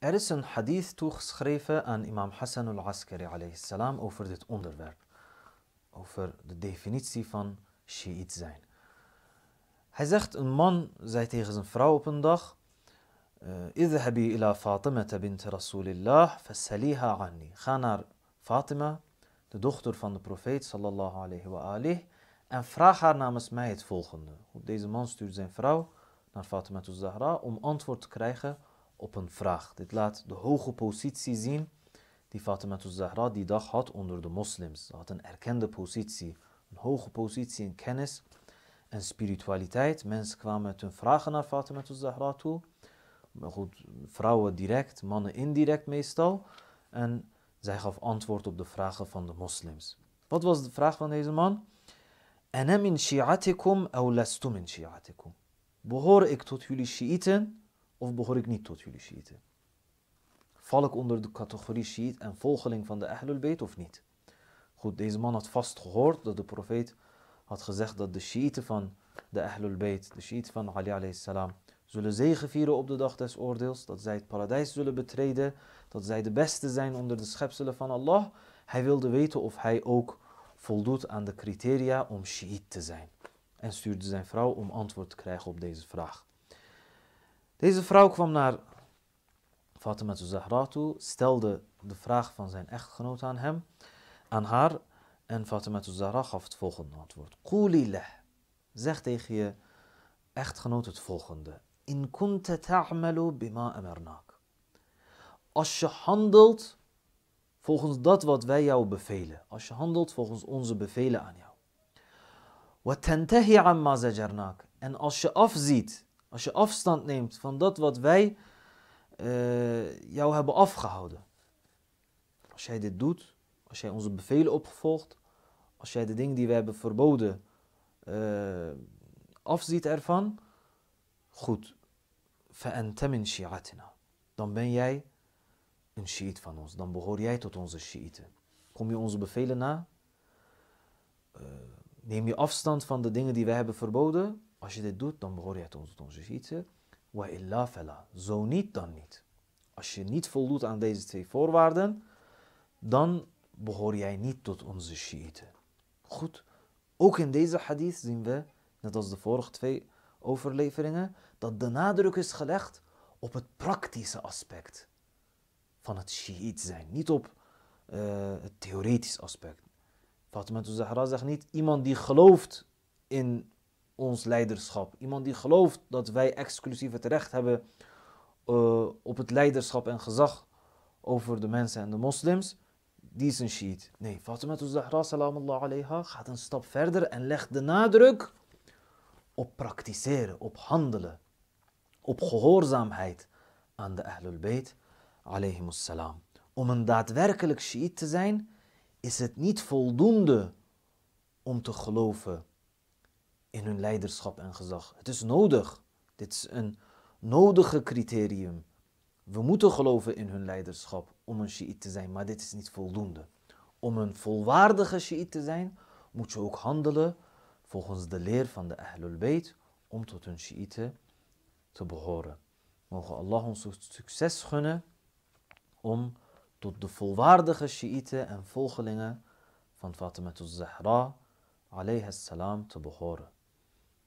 Er is een hadith toegeschreven aan imam Hassan al-Askari salam over dit onderwerp. Over de definitie van shiit zijn. Hij zegt, een man zei tegen zijn vrouw op een dag... اذهبي eh, ila Fatima bint Rasulillah fasaliha anni. Ga naar Fatima, de dochter van de profeet sallallahu alayhi wa en vraag haar namens mij het volgende. Deze man stuurt zijn vrouw naar Fatima Zahra om antwoord te krijgen op een vraag. Dit laat de hoge positie zien die Fatima Zahra die dag had onder de moslims. Ze had een erkende positie, een hoge positie in kennis en spiritualiteit. Mensen kwamen met hun vragen naar Fatima Zahra toe. Maar goed, vrouwen direct, mannen indirect meestal. En zij gaf antwoord op de vragen van de moslims. Wat was de vraag van deze man? Ana min shi'atikum aw lastu min shi'atikum? Behoor ik tot jullie shiiten of behoor ik niet tot jullie Shiiten? Val ik onder de categorie Shiit en volgeling van de Ahlul Bayt of niet? Goed, deze man had vast gehoord dat de profeet had gezegd dat de Shiiten van de Ahlul Bayt, de Shiiten van Ali alayhi salam, zullen zegenvieren op de dag des oordeels, dat zij het paradijs zullen betreden, dat zij de beste zijn onder de schepselen van Allah. Hij wilde weten of hij ook voldoet aan de criteria om Shiit te zijn. En stuurde zijn vrouw om antwoord te krijgen op deze vraag. Deze vrouw kwam naar Fatima Zahra toe, stelde de vraag van zijn echtgenoot aan hem, aan haar. En Fatima Zahra gaf het volgende antwoord. Qulilah, zeg tegen je echtgenoot het volgende. In kunta ta'malu bima amarnak. Als je handelt volgens dat wat wij jou bevelen. Als je handelt volgens onze bevelen aan jou. Wat amma En als je afziet als je afstand neemt van dat wat wij eh, jou hebben afgehouden. Als jij dit doet, als jij onze bevelen opgevolgt, als jij de dingen die we hebben verboden eh, afziet ervan, goed. in shi'atina. Dan ben jij een shi'it van ons. Dan behoor jij tot onze shi'iten. Kom je onze bevelen na? Eh, neem je afstand van de dingen die wij hebben verboden? Als je dit doet, dan behoor je tot onze Shiiten. Wa illa fala. Zo niet, dan niet. Als je niet voldoet aan deze twee voorwaarden, dan behoor jij niet tot onze Shiiten. Goed, ook in deze hadith zien we, net als de vorige twee overleveringen, dat de nadruk is gelegd op het praktische aspect van het Shiiten, zijn, niet op eh, het theoretisch aspect. Fatima Zahra zegt niet iemand die gelooft in ons leiderschap. Iemand die gelooft dat wij exclusief het recht hebben eh, op het leiderschap en gezag over de mensen en de moslims, die is een shiit. Nee, Fatima Zahra salamallahu alayha gaat een stap verder en legt de nadruk op praktiseren, op handelen, op gehoorzaamheid aan de Ahlul Bayt salam. Om een daadwerkelijk shiit te zijn, is het niet voldoende om te geloven in hun leiderschap en gezag. Het is nodig. Dit is een nodige criterium. We moeten geloven in hun leiderschap om een Shiite te zijn, maar dit is niet voldoende. Om een volwaardige Shiite te zijn, moet je ook handelen volgens de leer van de Ahlul Bayt om tot hun Shiite te behoren. Mogen Allah ons succes gunnen om tot de volwaardige Shiite en volgelingen van Fatima al-Zahra, alayhi salam, te behoren.